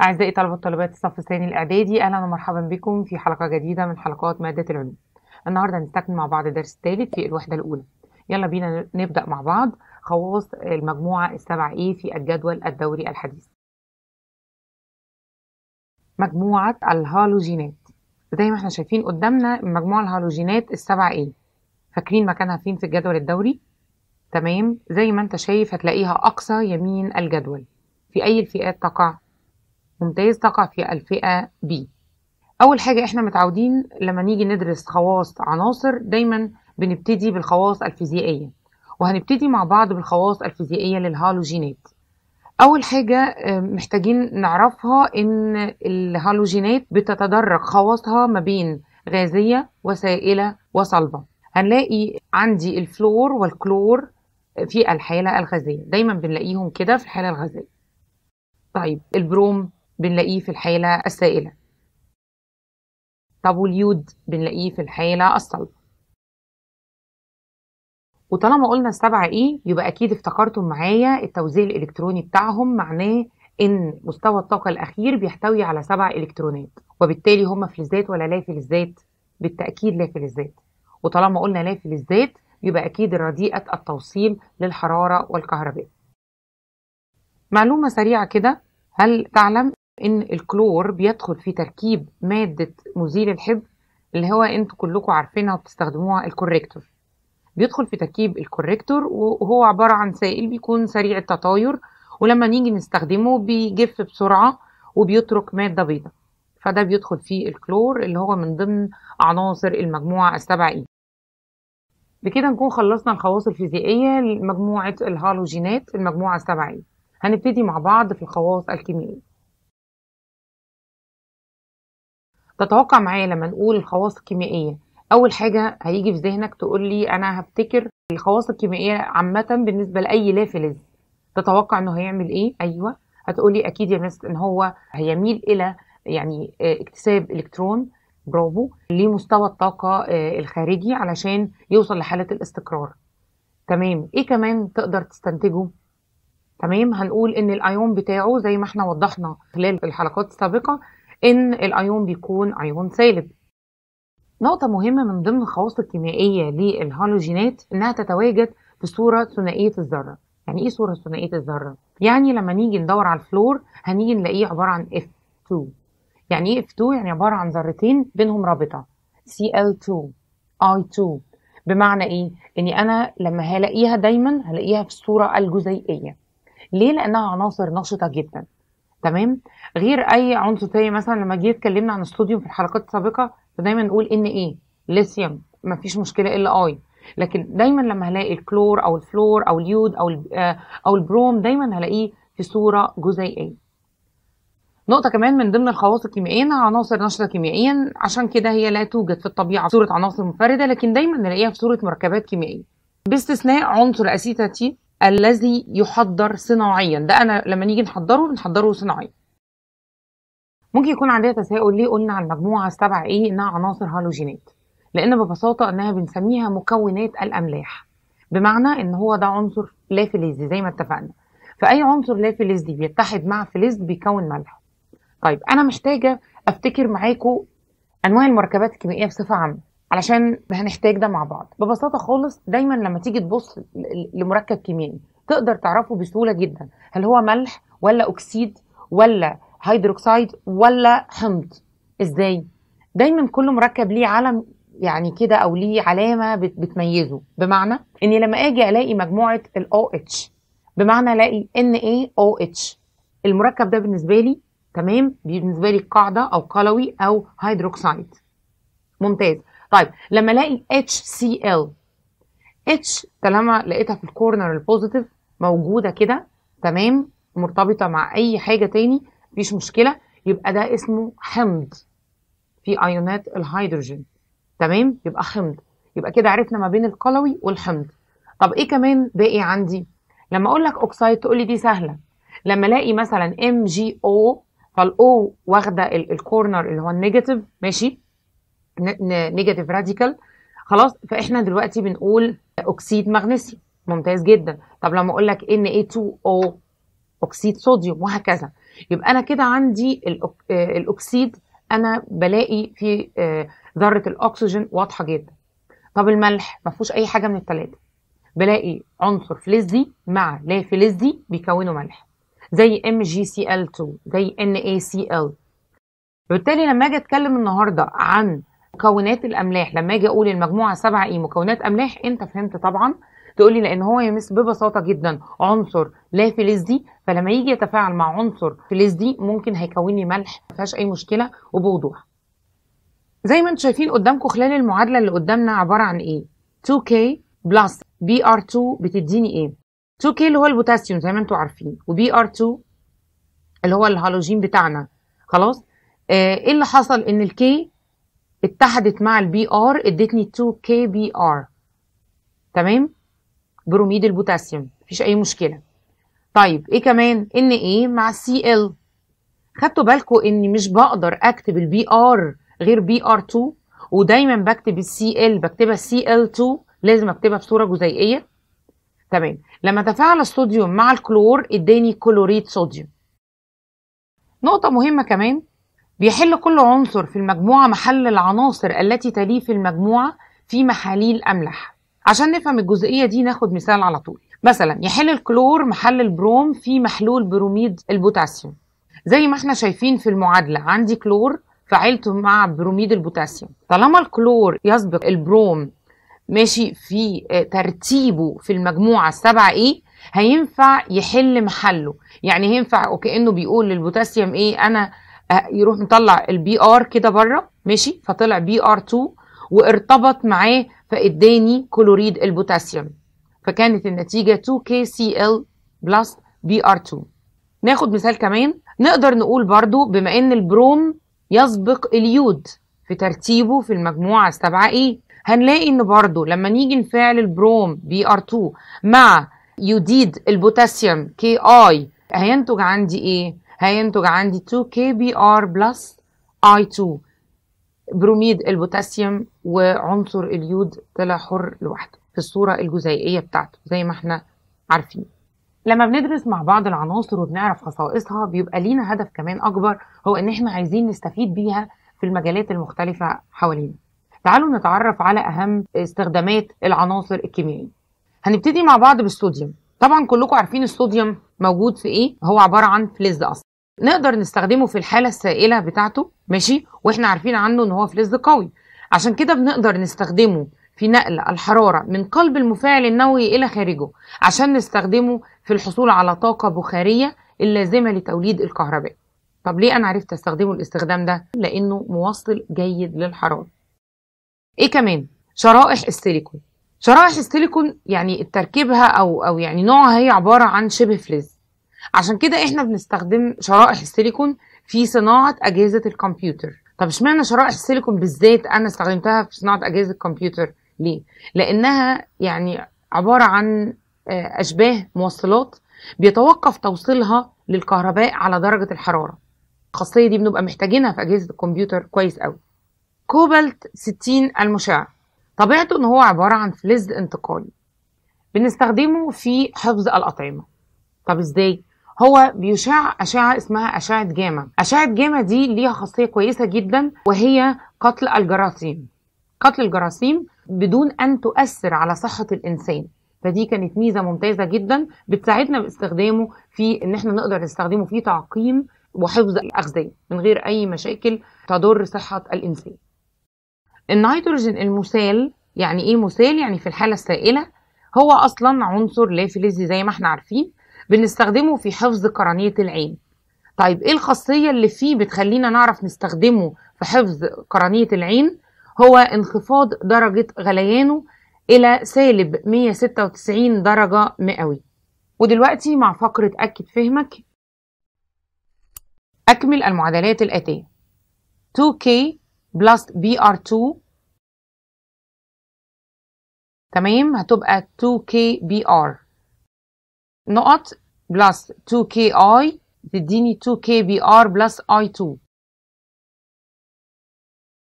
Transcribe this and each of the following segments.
أعزائي طلبة طلبات الصف الثاني الإعدادي أهلا ومرحبا بكم في حلقة جديدة من حلقات مادة العلوم النهاردة هنستكمل مع بعض الدرس الثالث في الوحدة الأولى يلا بينا نبدأ مع بعض خواص المجموعة السبعة a في الجدول الدوري الحديث مجموعة الهالوجينات زي ما احنا شايفين قدامنا مجموعة الهالوجينات السبعة a فاكرين مكانها فين في الجدول الدوري؟ تمام زي ما انت شايف هتلاقيها أقصى يمين الجدول في أي الفئات تقع؟ ممتاز تقع في الفئة B أول حاجة إحنا متعودين لما نيجي ندرس خواص عناصر دايما بنبتدي بالخواص الفيزيائية وهنبتدي مع بعض بالخواص الفيزيائية للهالوجينات أول حاجة آه، محتاجين نعرفها إن الهالوجينات بتتدرج خواصها ما بين غازية وسائلة وصلبة هنلاقي عندي الفلور والكلور في الحالة الغازية دايما بنلاقيهم كده في الحالة الغازية طيب البروم بنلاقيه في الحالة السائلة طب واليود بنلاقيه في الحالة الصلبة وطالما قلنا السبعة ايه يبقى أكيد افتكرتم معايا التوزيع الإلكتروني بتاعهم معناه إن مستوى الطاقة الأخير بيحتوي على سبع إلكترونات وبالتالي هما في الذات ولا لا في الذات بالتأكيد لا في الذات وطالما قلنا لا في الذات يبقى أكيد رديئة التوصيل للحرارة والكهرباء معلومة سريعة كده هل تعلم ان الكلور بيدخل في تركيب ماده مزيل الحبر اللي هو انتوا كلكم عارفينها وبتستخدموها الكوريكتور بيدخل في تركيب الكوريكتور وهو عباره عن سائل بيكون سريع التطاير ولما نيجي نستخدمه بيجف بسرعه وبيترك ماده بيضاء فده بيدخل في الكلور اللي هو من ضمن عناصر المجموعه السبع اي بكده نكون خلصنا الخواص الفيزيائيه لمجموعه الهالوجينات المجموعه السبع اي هنبتدي مع بعض في الخواص الكيميائيه تتوقع معايا لما نقول الخواص الكيميائيه اول حاجه هيجي في ذهنك تقول لي انا هفتكر الخواص الكيميائيه عامه بالنسبه لاي لافلز تتوقع انه هيعمل ايه ايوه هتقول لي اكيد يا مس ان هو هيميل الى يعني آه، اكتساب الكترون برافو لمستوى الطاقه آه، الخارجي علشان يوصل لحاله الاستقرار تمام ايه كمان تقدر تستنتجه تمام هنقول ان الايون بتاعه زي ما احنا وضحنا خلال الحلقات السابقه إن الأيون بيكون أيون سالب نقطة مهمة من ضمن الخواص الكيميائية للهالوجينات إنها تتواجد في صورة ثنائية الذرة يعني إيه صورة ثنائية الذرة؟ يعني لما نيجي ندور على الفلور هنيجي نلاقيه عبارة عن F2 يعني إيه F2 يعني عبارة عن ذرتين بينهم رابطة Cl2 I2 بمعنى إيه؟ إني أنا لما هلاقيها دايما هلاقيها في الصورة الجزيئية ليه؟ لأنها عناصر نشطة جدا تمام غير اي عنصر تاني مثلا لما جيت اتكلمنا عن الصوديوم في الحلقات السابقه فدايما نقول ان ايه ليثيوم مفيش مشكله الا اي لكن دايما لما هلاقي الكلور او الفلور او اليود او آه، او البروم دايما هلاقيه في صوره جزيئيه نقطة كمان من ضمن الخواص الكيميائية إنها عناصر نشطة كيميائيا عشان كده هي لا توجد في الطبيعة في صورة عناصر منفردة لكن دايما نلاقيها في صورة مركبات كيميائية باستثناء عنصر أسيتاتي الذي يحضر صناعيا ده انا لما نيجي نحضره بنحضره صناعيا ممكن يكون عندنا تساؤل ليه قلنا على المجموعه السبع ايه انها عناصر هالوجينات لان ببساطه انها بنسميها مكونات الاملاح بمعنى ان هو ده عنصر لا فلزي زي ما اتفقنا فاي عنصر لا فلزي بيتحد مع فلز بيكون ملح طيب انا محتاجه افتكر معاكم انواع المركبات الكيميائيه بصفه عامه علشان هنحتاج ده مع بعض ببساطه خالص دايما لما تيجي تبص لمركب كيميائي تقدر تعرفه بسهوله جدا هل هو ملح ولا اكسيد ولا هيدروكسيد ولا حمض ازاي دايما كل مركب ليه علم يعني كده او ليه علامه بتميزه بمعنى اني لما اجي الاقي مجموعه الاو اتش بمعنى الاقي ان اي او اتش المركب ده بالنسبه لي تمام بالنسبه لي قاعده او قلوي او هيدروكسيد ممتاز طيب لما الاقي HCl H طالما لقيتها في الكورنر البوزيتيف موجوده كده تمام مرتبطه مع اي حاجه تاني مفيش مشكله يبقى ده اسمه حمض في ايونات الهيدروجين تمام يبقى حمض يبقى كده عرفنا ما بين القلوي والحمض طب ايه كمان باقي إيه عندي لما اقول لك اوكسايد تقول لي دي سهله لما الاقي مثلا ام جي او فالاو واخده الكورنر اللي هو النيجاتيف ماشي نيجاتيف راديكال خلاص فاحنا دلوقتي بنقول اكسيد مغنيسيوم ممتاز جدا طب لما اقول لك ان اي 2 او اكسيد صوديوم وهكذا يبقى انا كده عندي الاكسيد آه، انا بلاقي في آه، ذره الاكسجين واضحه جدا طب الملح ما فيهوش اي حاجه من الثلاثه بلاقي عنصر فلزي مع لا فلزي بيكونوا ملح زي ام جي سي ال 2 زي ان اي سي ال وبالتالي لما اجي اتكلم النهارده عن مكونات الاملاح لما اجي اقول المجموعه 7 ايه مكونات املاح انت فهمت طبعا تقول لي لان هو يا مس ببساطه جدا عنصر لا فلزي فلما يجي يتفاعل مع عنصر فلزي ممكن هيكون لي ملح ما فيهاش اي مشكله وبوضوح زي ما انتم شايفين قدامكم خلال المعادله اللي قدامنا عباره عن ايه 2k بلس br2 بتديني ايه 2k اللي هو البوتاسيوم زي ما انتم عارفين ار 2 اللي هو الهالوجين بتاعنا خلاص آه، ايه اللي حصل ان الكي اتحدت مع البي ار ادتني 2 كي بي ار تمام بروميد البوتاسيوم مفيش اي مشكله طيب ايه كمان ان ايه مع سي ال خدتوا بالكم اني مش بقدر اكتب البي ار غير بي ار 2 ودايما بكتب السي ال بكتبها سي ال 2 لازم اكتبها بصوره جزيئيه تمام لما تفاعل الصوديوم مع الكلور اداني كلوريد صوديوم نقطه مهمه كمان بيحل كل عنصر في المجموعة محل العناصر التي تليه في المجموعة في محاليل أملح عشان نفهم الجزئية دي ناخد مثال على طول مثلا يحل الكلور محل البروم في محلول بروميد البوتاسيوم زي ما احنا شايفين في المعادلة عندي كلور فعلته مع بروميد البوتاسيوم طالما الكلور يسبق البروم ماشي في آه، ترتيبه في المجموعة السبعة ايه هينفع يحل محله يعني هينفع وكأنه بيقول للبوتاسيوم ايه انا آه، يروح مطلع البي ار كده بره ماشي فطلع بي ار 2 وارتبط معاه فاداني كلوريد البوتاسيوم فكانت النتيجه 2 كي سي ال بلس بي ار 2 ناخد مثال كمان نقدر نقول برضو بما ان البروم يسبق اليود في ترتيبه في المجموعه السبعه ايه هنلاقي ان برضو لما نيجي نفعل البروم بي ار 2 مع يوديد البوتاسيوم كي اي هينتج عندي ايه هينتج عندي 2 كي بي ار بلس اي 2 بروميد البوتاسيوم وعنصر اليود طلع حر لوحده في الصورة الجزيئية بتاعته زي ما احنا عارفين لما بندرس مع بعض العناصر وبنعرف خصائصها بيبقى لينا هدف كمان أكبر هو إن احنا عايزين نستفيد بيها في المجالات المختلفة حوالينا تعالوا نتعرف على أهم استخدامات العناصر الكيميائية هنبتدي مع بعض بالصوديوم طبعا كلكم عارفين الصوديوم موجود في ايه هو عبارة عن فلز أصلا نقدر نستخدمه في الحاله السائله بتاعته ماشي واحنا عارفين عنه ان هو فلز قوي عشان كده بنقدر نستخدمه في نقل الحرارة من قلب المفاعل النووي إلى خارجه عشان نستخدمه في الحصول على طاقة بخارية اللازمة لتوليد الكهرباء طب ليه أنا عرفت أستخدمه الاستخدام ده؟ لأنه موصل جيد للحرارة إيه كمان؟ شرائح السيليكون شرائح السيليكون يعني تركيبها أو أو يعني نوعها هي عبارة عن شبه فلز عشان كده احنا بنستخدم شرائح السيليكون في صناعه اجهزه الكمبيوتر طب اشمعنى شرائح السيليكون بالذات انا استخدمتها في صناعه اجهزه الكمبيوتر ليه لانها يعني عباره عن آه، اشباه موصلات بيتوقف توصيلها للكهرباء على درجه الحراره الخاصيه دي بنبقى محتاجينها في اجهزه الكمبيوتر كويس قوي كوبالت 60 المشع طبيعته ان هو عباره عن فلز انتقالي بنستخدمه في حفظ الاطعمه طب ازاي هو بيشع أشعة اسمها أشعة جاما أشعة جاما دي ليها خاصية كويسة جدا وهي قتل الجراثيم قتل الجراثيم بدون أن تؤثر على صحة الإنسان فدي كانت ميزة ممتازة جدا بتساعدنا باستخدامه في إن احنا نقدر نستخدمه في تعقيم وحفظ الأغذية من غير أي مشاكل تضر صحة الإنسان النيتروجين المسال يعني ايه مسال يعني في الحالة السائلة هو اصلا عنصر لا فلزي زي ما احنا عارفين بنستخدمه في حفظ قرنية العين طيب ايه الخاصية اللي فيه بتخلينا نعرف نستخدمه في حفظ قرنية العين هو انخفاض درجة غليانه إلى سالب 196 درجة مئوي ودلوقتي مع فقرة أكد فهمك أكمل المعادلات الآتية 2K plus BR2 تمام هتبقى k br نقط بلس 2كي اي تديني 2كي بي ار بلس اي 2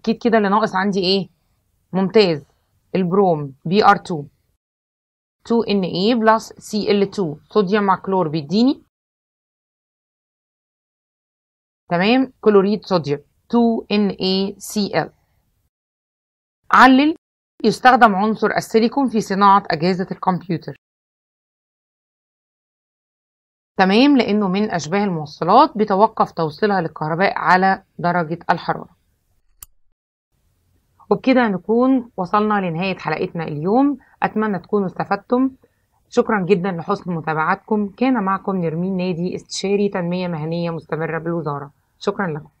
اكيد كده اللي ناقص عندي ايه ممتاز البروم بي ار 2 2 Na بلس Cl2 صوديوم مع كلور بيديني تمام كلوريد صوديوم 2NaCl علل يستخدم عنصر السيليكون في صناعة أجهزة الكمبيوتر تمام لأنه من أشباه الموصلات بيتوقف توصيلها للكهرباء على درجة الحرارة وبكده نكون وصلنا لنهاية حلقتنا اليوم أتمنى تكونوا استفدتم شكرا جدا لحسن متابعتكم كان معكم نرمين نادي استشاري تنمية مهنية مستمرة بالوزارة شكرا لكم